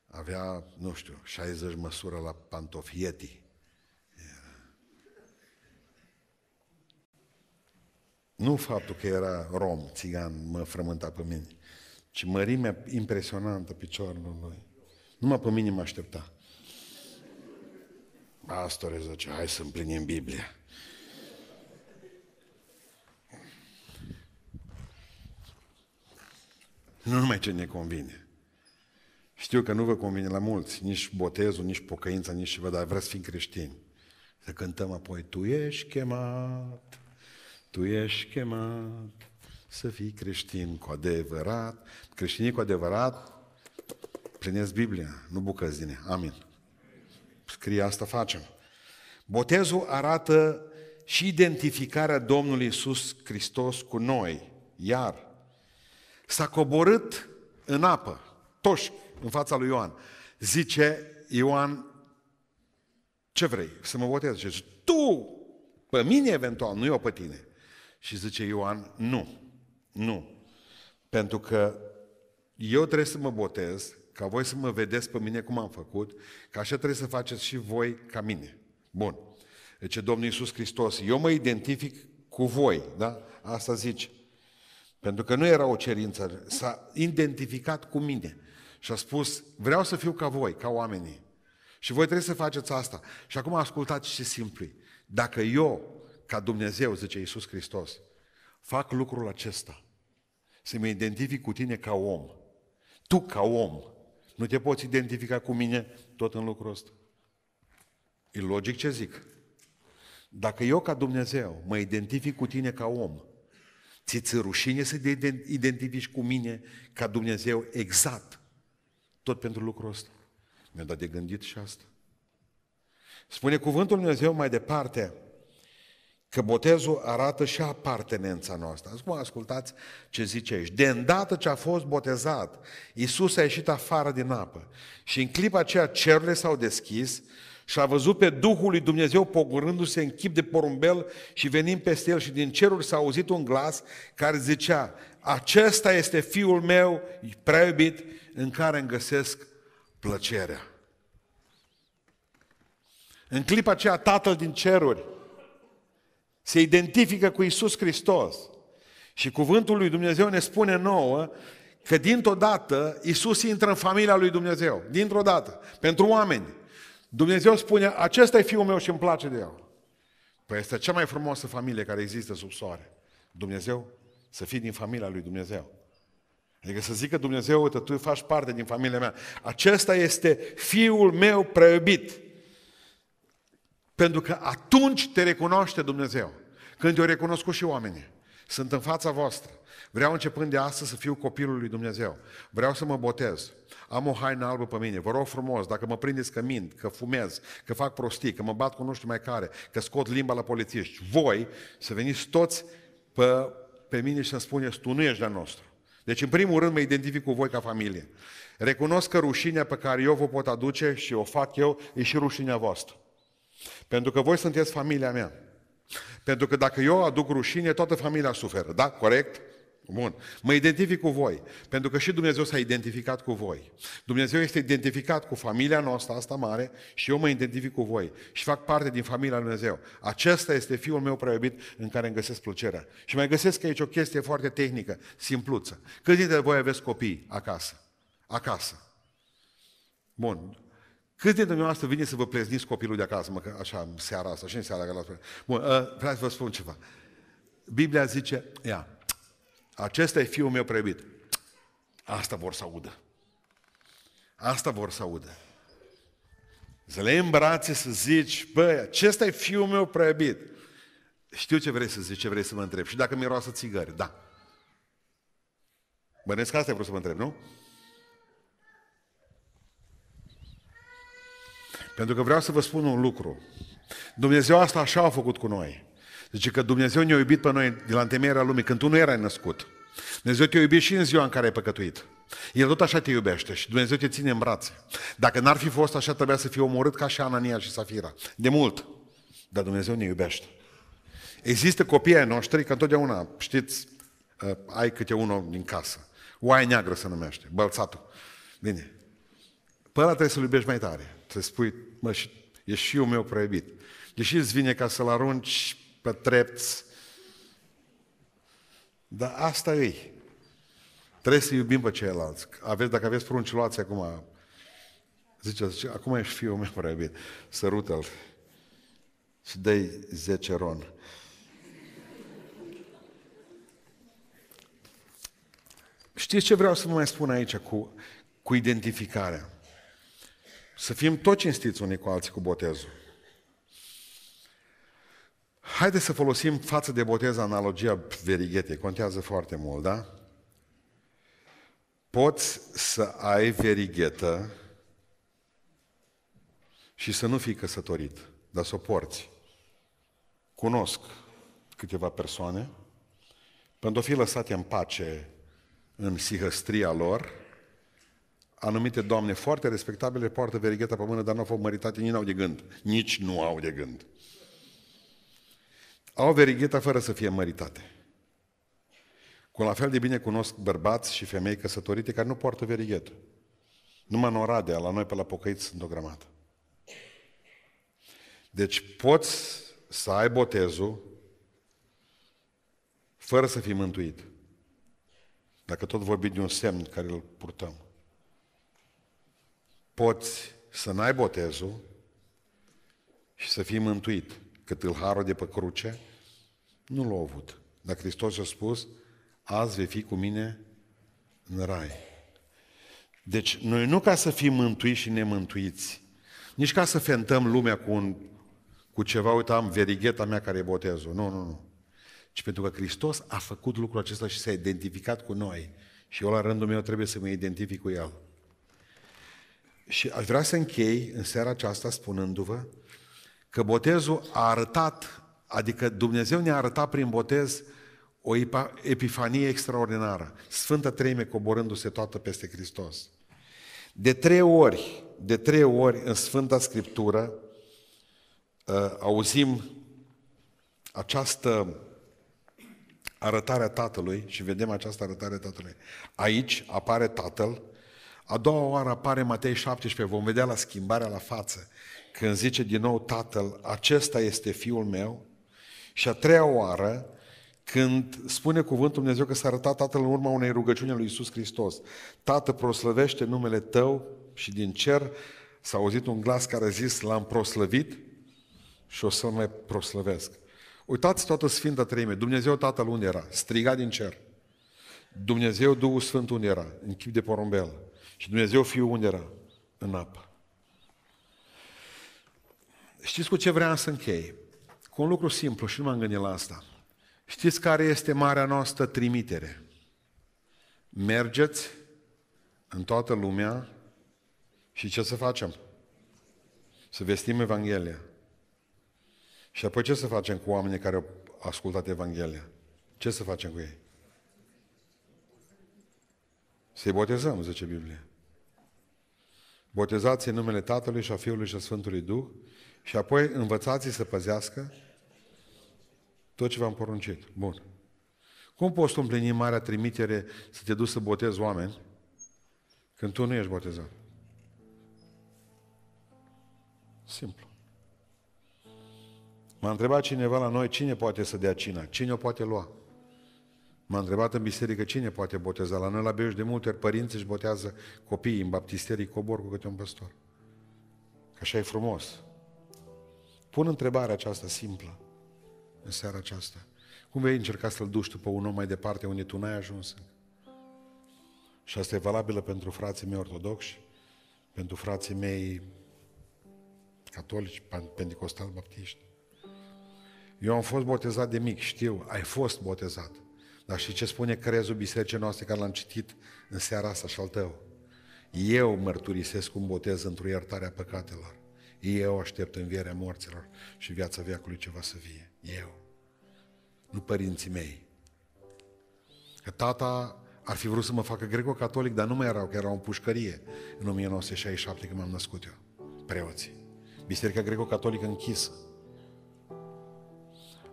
Avea, nu știu, 60 măsură la pantofietii. Nu faptul că era rom, țigan, mă frământa pe mine, ci mărimea impresionantă picioarelor lui. Numai pe mine mă aștepta. Pastore, zice, hai să împlinim Biblia. Nu numai ce ne convine. Știu că nu vă convine la mulți, nici botezul, nici pocăința, nici ceva, dar vreți să fim creștini. Să cântăm apoi, tu ești chemat, tu ești chemat să fii creștin cu adevărat. Creștinii cu adevărat plinesc Biblia, nu bucăți din ea. Amin scrie asta facem. Botezul arată și identificarea Domnului Iisus Hristos cu noi. Iar s-a coborât în apă, toși, în fața lui Ioan. Zice Ioan, ce vrei? Să mă botez? Zice, tu, pe mine eventual, nu eu pe tine. Și zice Ioan, nu, nu. Pentru că eu trebuie să mă botez ca voi să mă vedeți pe mine cum am făcut, că așa trebuie să faceți și voi ca mine. Bun. Deci Domnul Iisus Hristos, eu mă identific cu voi, da? Asta zice. Pentru că nu era o cerință, s-a identificat cu mine și a spus, vreau să fiu ca voi, ca oamenii. Și voi trebuie să faceți asta. Și acum ascultați și simplu. Dacă eu, ca Dumnezeu, zice Iisus Hristos, fac lucrul acesta, să mă identific cu tine ca om, tu ca om, nu te poți identifica cu mine tot în lucrul ăsta. E logic ce zic. Dacă eu ca Dumnezeu mă identific cu tine ca om, ți-ți rușine să te identifici cu mine ca Dumnezeu exact, tot pentru lucrul ăsta. Mi-a dat de gândit și asta. Spune cuvântul Dumnezeu mai departe, Că botezul arată și apartenența noastră. Acum ascultați ce zice aici. De îndată ce a fost botezat, Iisus a ieșit afară din apă și în clipa aceea cerurile s-au deschis și a văzut pe Duhul lui Dumnezeu pogurându se în chip de porumbel și venind peste el și din ceruri s-a auzit un glas care zicea acesta este Fiul meu prea iubit în care îmi găsesc plăcerea. În clipa aceea Tatăl din ceruri se identifică cu Isus Hristos. Și cuvântul lui Dumnezeu ne spune nouă că dintr-o dată Isus intră în familia lui Dumnezeu. Dintr-o dată. Pentru oameni. Dumnezeu spune, acesta e fiul meu și îmi place de el. Păi este cea mai frumoasă familie care există sub soare. Dumnezeu, să fii din familia lui Dumnezeu. Adică să zică Dumnezeu, uite, tu faci parte din familia mea. Acesta este fiul meu preubit. Pentru că atunci te recunoaște Dumnezeu. Când te-au recunoscut și oamenii. Sunt în fața voastră. Vreau începând de astăzi să fiu copilul lui Dumnezeu. Vreau să mă botez. Am o haină albă pe mine. Vă rog frumos, dacă mă prindeți că mint, că fumez, că fac prostii, că mă bat cu nu știu mai care, că scot limba la polițiști, voi să veniți toți pe, pe mine și să-mi spuneți, tu nu ești de nostru. Deci, în primul rând, mă identific cu voi ca familie. Recunosc că rușinea pe care eu vă pot aduce și o fac eu, e și rușinea voastră. Pentru că voi sunteți familia mea. Pentru că dacă eu aduc rușine, toată familia suferă. Da? Corect? Bun. Mă identific cu voi. Pentru că și Dumnezeu s-a identificat cu voi. Dumnezeu este identificat cu familia noastră, asta mare, și eu mă identific cu voi. Și fac parte din familia Lui Dumnezeu. Acesta este Fiul meu prea în care îmi găsesc plăcerea. Și mai găsesc aici o chestie foarte tehnică, simpluță. Câți dintre voi aveți copii acasă? Acasă. Bun. Câți dintre dumneavoastră vine să vă plezniți copilul de acasă, mă, așa, seara asta, și în seara la Bun, ă, vreau să vă spun ceva. Biblia zice, ia, acesta e fiul meu preubit. Asta vor să audă. Asta vor să audă. Să le îmbrațe să zici, băi, acesta e fiul meu preubit. Știu ce vrei să zici, ce vrei să mă întreb. Și dacă miroasă țigări, da. Bănesc asta e vreau să mă întreb, nu? Pentru că vreau să vă spun un lucru. Dumnezeu asta așa a făcut cu noi. Zice că Dumnezeu ne-a iubit pe noi de la întemeierea lumii, când tu nu erai născut. Dumnezeu te-a iubit și în ziua în care ai păcătuit. El tot așa te iubește și Dumnezeu te ține în brațe. Dacă n-ar fi fost așa, trebuia să fie omorât ca și Anania și Safira. De mult. Dar Dumnezeu ne iubește. Există copii ai noștri, că întotdeauna, știți, ă, ai câte unul din casă. Oaie neagră se numește, bălțatul. Bine. Pe ăla trebuie să-l iubești mai tare să spui, mă, e și eu meu proibit. Deși îți vine ca să-l arunci pe trept, dar asta e. Trebuie să iubim pe ceilalți. Aveți, dacă aveți prunci, luați acum. Zice, zice, acum ești fiul meu prea iubit. Sărută-l. Și dă 10 ron. Știți ce vreau să vă mai spun aici cu, cu identificarea? Să fim tot cinstiți unii cu alții cu botezul. Haideți să folosim față de botez analogia verighetei. Contează foarte mult, da? Poți să ai verighetă și să nu fii căsătorit, dar să o porți. Cunosc câteva persoane, pentru a fi lăsate în pace în sihăstria lor, anumite doamne foarte respectabile poartă verigheta pe mână, dar nu au fost măritate, nici nu au de gând. Nici nu au de gând. Au verigheta fără să fie măritate. Cu la fel de bine cunosc bărbați și femei căsătorite care nu poartă verighetă. Numai în Oradea, la noi pe la Pocăiți, sunt o grămadă. Deci poți să ai botezul fără să fii mântuit. Dacă tot vorbim de un semn care îl purtăm poți să n-ai botezul și să fii mântuit, că tâlharul de pe cruce nu l-a avut. Dar Hristos a spus, azi vei fi cu mine în rai. Deci noi nu ca să fim mântuiți și nemântuiți, nici ca să fentăm lumea cu, un, cu ceva, uite, am verigheta mea care e botezul. Nu, nu, nu. Ci pentru că Hristos a făcut lucrul acesta și s-a identificat cu noi. Și eu, la rândul meu, trebuie să mă identific cu El. Și aș vrea să închei în seara aceasta spunându-vă că botezul a arătat, adică Dumnezeu ne-a arătat prin botez o epifanie extraordinară. Sfânta Treime coborându-se toată peste Hristos. De trei ori, de trei ori în Sfânta Scriptură uh, auzim această arătare a Tatălui și vedem această arătare a Tatălui. Aici apare Tatăl, a doua oară apare Matei 17, vom vedea la schimbarea la față, când zice din nou Tatăl, acesta este Fiul meu, și a treia oară, când spune cuvântul Dumnezeu că s-a arătat Tatăl în urma unei rugăciuni a lui Isus Hristos. Tată, proslăvește numele Tău și din cer s-a auzit un glas care a zis, l-am proslăvit și o să-L mai proslăvesc. Uitați toată Sfânta Treime, Dumnezeu Tatăl unde era? Striga din cer. Dumnezeu Duhul Sfânt unde era? În chip de porumbel. Și Dumnezeu Fiul unde era? În apă. Știți cu ce vreau să închei? Cu un lucru simplu și nu m-am gândit la asta. Știți care este marea noastră trimitere? Mergeți în toată lumea și ce să facem? Să vestim Evanghelia. Și apoi ce să facem cu oamenii care au ascultat Evanghelia? Ce să facem cu ei? Să-i botezăm, zice Biblia botezați în numele Tatălui și a Fiului și a Sfântului Duh și apoi învățați să păzească tot ce v-am poruncit. Bun. Cum poți tu împlini marea trimitere să te duci să botezi oameni când tu nu ești botezat? Simplu. M-a întrebat cineva la noi cine poate să dea cina, cine o poate lua. M-a întrebat în biserică cine poate boteza. La noi la Beiuș de multe ori părinții își botează copiii în baptisterii cobor cu câte un păstor. Că așa e frumos. Pun întrebarea aceasta simplă în seara aceasta. Cum vei încerca să-l duci tu pe un om mai departe unde tu n-ai ajuns Și asta e valabilă pentru frații mei ortodoxi, pentru frații mei catolici, pentecostal, baptiști. Eu am fost botezat de mic, știu, ai fost botezat. Dar și ce spune crezul bisericii noastre care l-am citit în seara asta și al tău? Eu mărturisesc un botez într-o iertare a păcatelor. Eu aștept învierea morților și viața veacului ceva să vie. Eu. Nu părinții mei. Că tata ar fi vrut să mă facă greco-catolic, dar nu mai erau, că erau în pușcărie în 1967 când m-am născut eu. Preoții. Biserica greco-catolică închisă.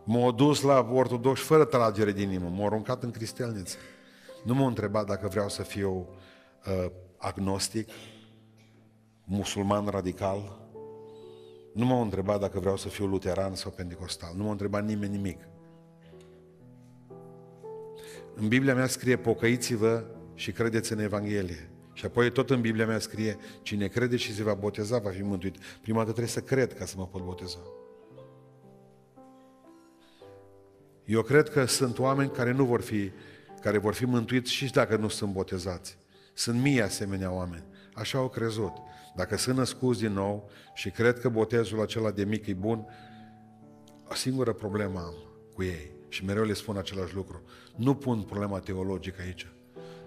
M-au dus la ortodox fără tragere din inimă, m-au aruncat în cristelniță. Nu m-au întrebat dacă vreau să fiu uh, agnostic, musulman radical, nu m-au întrebat dacă vreau să fiu luteran sau pentecostal, nu m-au întrebat nimeni nimic. În Biblia mea scrie pocăiți-vă și credeți în Evanghelie. Și apoi tot în Biblia mea scrie, cine crede și se va boteza va fi mântuit. Prima dată trebuie să cred ca să mă pot boteza. Eu cred că sunt oameni care nu vor fi, care vor fi mântuiți și dacă nu sunt botezați. Sunt mii asemenea oameni. Așa au crezut. Dacă sunt născuți din nou și cred că botezul acela de mic e bun, o singură problemă am cu ei. Și mereu le spun același lucru. Nu pun problema teologică aici,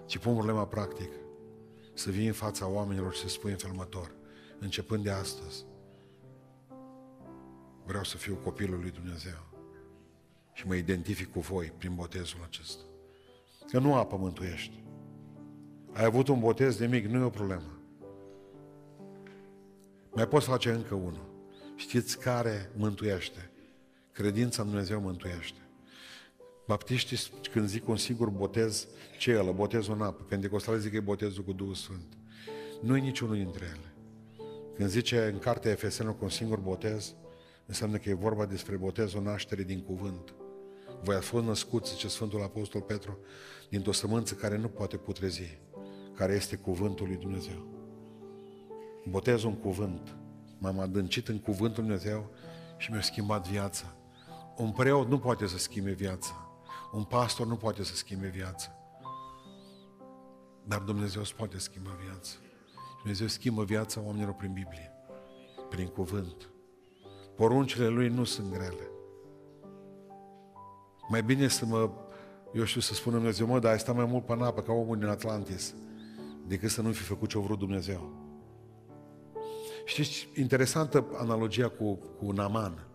ci pun problema practică. Să vii în fața oamenilor și să spui în felmător, începând de astăzi, vreau să fiu copilul lui Dumnezeu și mă identific cu voi prin botezul acesta. Că nu apă mântuiește. Ai avut un botez de mic, nu e o problemă. Mai poți face încă unul. Știți care mântuiește? Credința în Dumnezeu mântuiește. Baptiștii, când zic un singur botez, ce e ăla? Botezul în apă. Pentecostale zic că e botezul cu Duhul Sfânt. Nu e niciunul dintre ele. Când zice în cartea Efesenilor cu un singur botez, înseamnă că e vorba despre botezul nașterii din cuvânt. Voi ați fost născuți, zice Sfântul Apostol Petru, dintr-o sămânță care nu poate putrezi, care este cuvântul lui Dumnezeu. Botez un cuvânt, m-am adâncit în cuvântul lui Dumnezeu și mi-a schimbat viața. Un preot nu poate să schimbe viața. Un pastor nu poate să schimbe viața. Dar Dumnezeu îți poate schimba viața. Dumnezeu schimbă viața oamenilor prin Biblie, prin cuvânt. Poruncile Lui nu sunt grele. Mai bine să mă, eu știu să spună Dumnezeu, mă, dar ai stat mai mult pe apă ca omul din Atlantis, decât să nu fi făcut ce-a vrut Dumnezeu. Știți, interesantă analogia cu, cu Naman.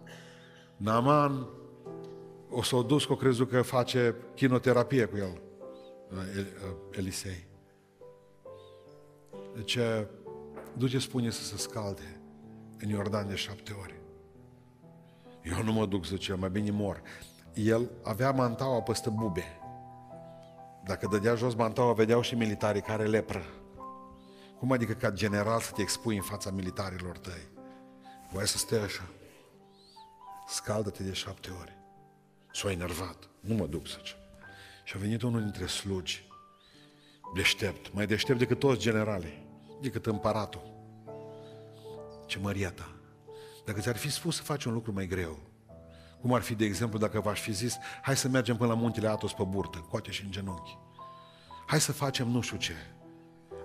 Naman o s-a dus că crezut că face chinoterapie cu el, uh, uh, Elisei. Deci, uh, duce spune să se scalde în Iordan de șapte ori. Eu nu mă duc, zice, mai bine mor el avea mantaua păstă bube. Dacă dădea jos mantaua, vedeau și militarii care lepră. Cum adică ca general să te expui în fața militarilor tăi? Voi să stai așa. Scaldă-te de șapte ori. S-a enervat. Nu mă duc, zice. Și a venit unul dintre slugi. Deștept. Mai deștept decât toți generalii. Decât împăratul. Ce măria ta. Dacă ți-ar fi spus să faci un lucru mai greu, cum ar fi, de exemplu, dacă v-aș fi zis, hai să mergem până la muntele Atos pe burtă, coate și în genunchi. Hai să facem nu știu ce.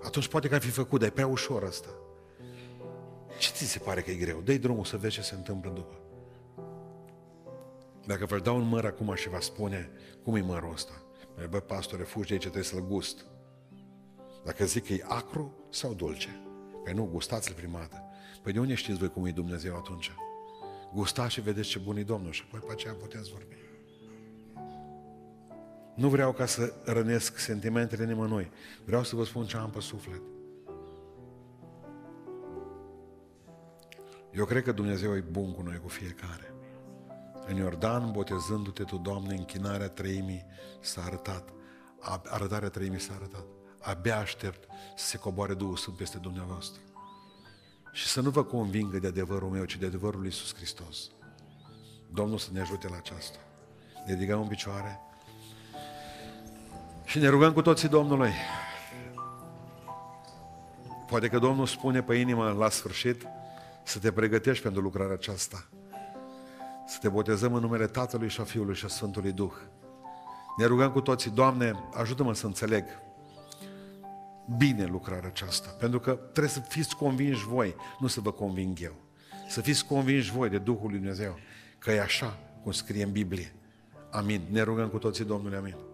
Atunci poate că ar fi făcut, dar e prea ușor asta. Ce ți se pare că e greu? Dă-i drumul să vezi ce se întâmplă după. Dacă vă dau un măr acum și vă spune cum e mărul ăsta, bă, pastore, fugi de aici, trebuie să-l gust. Dacă zic că e acru sau dulce, că păi nu gustați-l prima dată. Păi de unde știți voi cum e Dumnezeu atunci? gustați și vedeți ce bun e Domnul și apoi pe aceea puteți vorbi. Nu vreau ca să rănesc sentimentele nimănui. Vreau să vă spun ce am pe suflet. Eu cred că Dumnezeu e bun cu noi, cu fiecare. În Iordan, botezându-te tu, Doamne, închinarea treimii s-a arătat. Arătarea treimii s-a arătat. Abia aștept să se coboare Duhul Sfânt peste dumneavoastră și să nu vă convingă de adevărul meu, ci de adevărul lui Iisus Hristos. Domnul să ne ajute la aceasta. Ne ridicăm în picioare și ne rugăm cu toții Domnului. Poate că Domnul spune pe inimă la sfârșit să te pregătești pentru lucrarea aceasta. Să te botezăm în numele Tatălui și a Fiului și a Sfântului Duh. Ne rugăm cu toții, Doamne, ajută-mă să înțeleg bine lucrarea aceasta. Pentru că trebuie să fiți convinși voi, nu să vă conving eu. Să fiți convinși voi de Duhul Lui Dumnezeu că e așa cum scrie în Biblie. Amin. Ne rugăm cu toții Domnului, amin.